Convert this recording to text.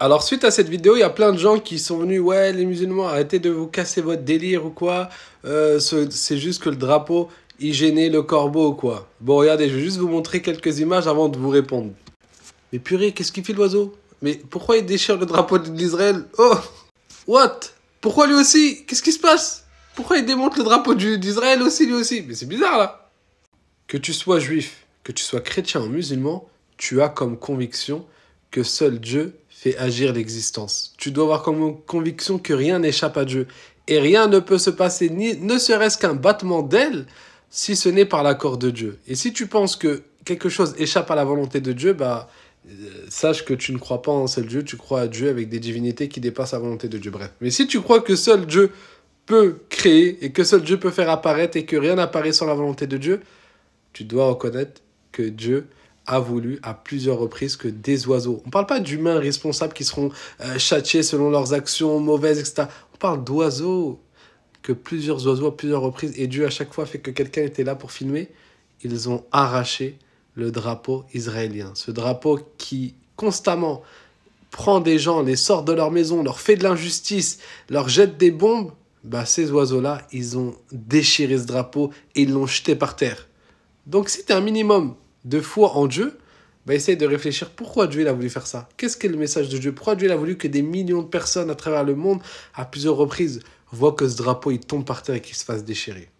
Alors suite à cette vidéo, il y a plein de gens qui sont venus, ouais les musulmans, arrêtez de vous casser votre délire ou quoi, euh, c'est juste que le drapeau, il gênait le corbeau ou quoi. Bon regardez, je vais juste vous montrer quelques images avant de vous répondre. Mais purée, qu'est-ce qu'il fait l'oiseau Mais pourquoi il déchire le drapeau d'Israël Oh What Pourquoi lui aussi Qu'est-ce qui se passe Pourquoi il démonte le drapeau d'Israël aussi lui aussi Mais c'est bizarre là Que tu sois juif, que tu sois chrétien ou musulman, tu as comme conviction que seul Dieu fait agir l'existence. Tu dois avoir comme conviction que rien n'échappe à Dieu et rien ne peut se passer, ni, ne serait-ce qu'un battement d'aile, si ce n'est par l'accord de Dieu. Et si tu penses que quelque chose échappe à la volonté de Dieu, bah, euh, sache que tu ne crois pas en seul Dieu, tu crois à Dieu avec des divinités qui dépassent la volonté de Dieu. Bref. Mais si tu crois que seul Dieu peut créer et que seul Dieu peut faire apparaître et que rien n'apparaît sans la volonté de Dieu, tu dois reconnaître que Dieu a voulu à plusieurs reprises que des oiseaux, on ne parle pas d'humains responsables qui seront euh, châtiés selon leurs actions mauvaises, etc. On parle d'oiseaux, que plusieurs oiseaux à plusieurs reprises, et Dieu à chaque fois fait que quelqu'un était là pour filmer, ils ont arraché le drapeau israélien. Ce drapeau qui constamment prend des gens, les sort de leur maison, leur fait de l'injustice, leur jette des bombes, bah, ces oiseaux-là, ils ont déchiré ce drapeau et ils l'ont jeté par terre. Donc c'était un minimum de foi en Dieu, va bah, essayer de réfléchir pourquoi Dieu a voulu faire ça. Qu'est-ce qu'est le message de Dieu Pourquoi Dieu il a voulu que des millions de personnes à travers le monde, à plusieurs reprises, voient que ce drapeau il tombe par terre et qu'il se fasse déchirer